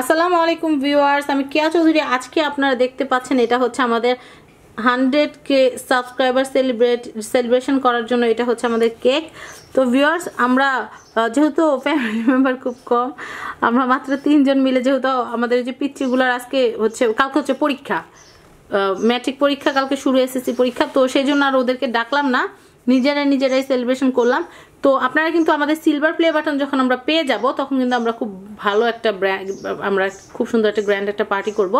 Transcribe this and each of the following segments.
আসসালামু আলাইকুম ভিউয়ার্স আমি কেয়া চৌধুরী আজকে আপনারা দেখতে পাচ্ছেন এটা হচ্ছে আমাদের hundred K subscriber celebrate celebration করার জন্য এটা হচ্ছে আমাদের কেক তো ভিউয়ার্স আমরা যেহেতু ফ্যামিলি মেম্বার খুব কম আমরা মাত্র তিনজন মিলে যেহেতু আমাদের যে পিচ্ছিগুলোর আজকে হচ্ছে কালকে হচ্ছে পরীক্ষা ম্যাট্রিক পরীক্ষা কালকে শুরু এসএসসি পরীক্ষা তো সেই জন্য আর ওদেরকে ডাকলাম না নিজেরা নিজেরাই সেলিব্রেশন করলাম তো আপনারা কিন্তু আমাদের সিলভার প্লে বাটন যখন আমরা পেয়ে যাব তখন কিন্তু আমরা খুব ভালো একটা ব্র্যান্ড আমরা খুব সুন্দর একটা গ্র্যান্ড একটা পার্টি করব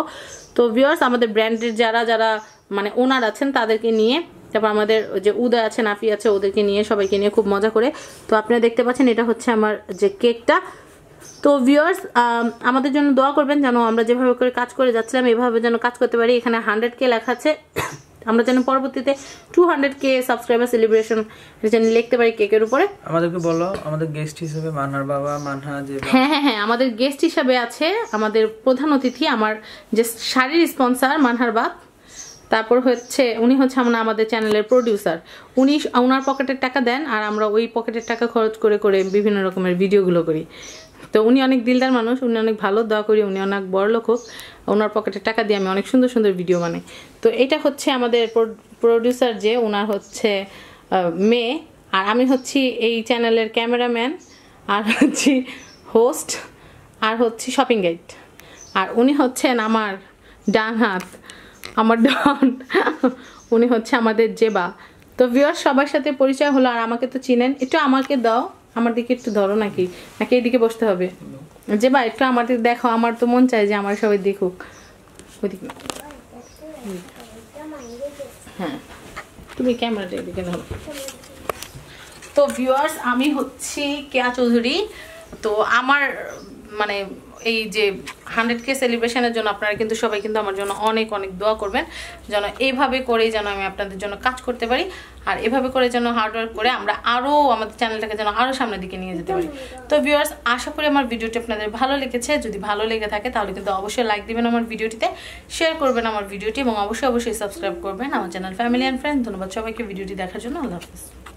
তো ভিওয়ার্স আমাদের ব্র্যান্ডের যারা যারা মানে ওনার আছেন তাদেরকে নিয়ে তারপর আমাদের যে উদয় আছে নাফি আছে ওদেরকে নিয়ে সবাইকে নিয়ে খুব মজা করে তো আপনারা দেখতে পাচ্ছেন এটা হচ্ছে আমার যে কেকটা তো ভিওয়ার্স আমাদের জন্য দোয়া করবেন যেন আমরা যেভাবে করে কাজ করে যাচ্ছিলাম এভাবে যেন কাজ করতে পারি এখানে হান্ড্রেড কে লেখা আছে আমরা যেন পরবর্তীতে two hundred K subscriber celebration যেন লিখতে পারি কেকের উপরে আমাদেরকে বলো আমাদের গেস্ট হিসেবে মানহার বাবা মানহা যে হ্যাঁ হ্যাঁ হ্যাঁ আমাদের গেস্ট হিসাবে আছে আমাদের প্রধান অতিথি আমার যে শাড়ির স্পন্সার মানহার বাপ তারপর হচ্ছে উনি হচ্ছে আমরা আমাদের চ্যানেলের প্রডিউসার উনি ওনার পকেটের টাকা দেন আর আমরা ওই পকেটের টাকা খরচ করে করে বিভিন্ন রকমের ভিডিওগুলো করি তো উনি অনেক দিলদার মানুষ উনি অনেক ভালো দোয়া করি উনি অনেক বড় লোক হোক ওনার পকেটে টাকা দিয়ে আমি অনেক সুন্দর সুন্দর ভিডিও বানাই তো এটা হচ্ছে আমাদের প্রডিউসার যে ওনার হচ্ছে মেয়ে আর আমি হচ্ছি এই চ্যানেলের ক্যামেরাম্যান আর হচ্ছি হোস্ট আর হচ্ছি শপিং গাইড আর উনি হচ্ছেন আমার ডান হাত আমার ডান উনি হচ্ছে আমাদের জেবা তো ভিওর সবার সাথে পরিচয় হলো আর আমাকে তো চিনেন একটু আমাকে দাও আমার দিকে একটু ধরো নাকি নাকি এদিকে বসতে হবে যে বা একটু আমার দিকে দেখো আমার তো মন চায় যে আমার সবাই দেখুক ওইদিকে হ্যাঁ তুমি ক্যামেরাটা এদিকে ধরো তো ভিউয়ার্স আমি হচ্ছি কেয়া চৌধুরী তো আমার মানে এই যে হান্ড্রেড কে সেলিব্রেশনের জন্য আপনারা কিন্তু সবাই কিন্তু আমার জন্য অনেক অনেক দোয়া করবেন যেন এইভাবে করেই যেন আমি আপনাদের জন্য কাজ করতে পারি আর এভাবে করে যেন হার্ডওয়ার্ক করে আমরা আরও আমাদের চ্যানেলটাকে যেন আরও সামনের দিকে নিয়ে যেতে পারি তো ভিউয়ার্স আশা করি আমার ভিডিওটি আপনাদের ভালো লেগেছে যদি ভালো লেগে থাকে তাহলে কিন্তু অবশ্যই লাইক দিবেন আমার ভিডিওটিতে শেয়ার করবেন আমার ভিডিওটি এবং অবশ্যই অবশ্যই সাবস্ক্রাইব করবেন আমার চ্যানেল ফ্যামিলি অ্যান্ড ফ্রেন্ড ধন্যবাদ সবাইকে ভিডিওটি দেখার জন্য আল্লাহ হাফিজ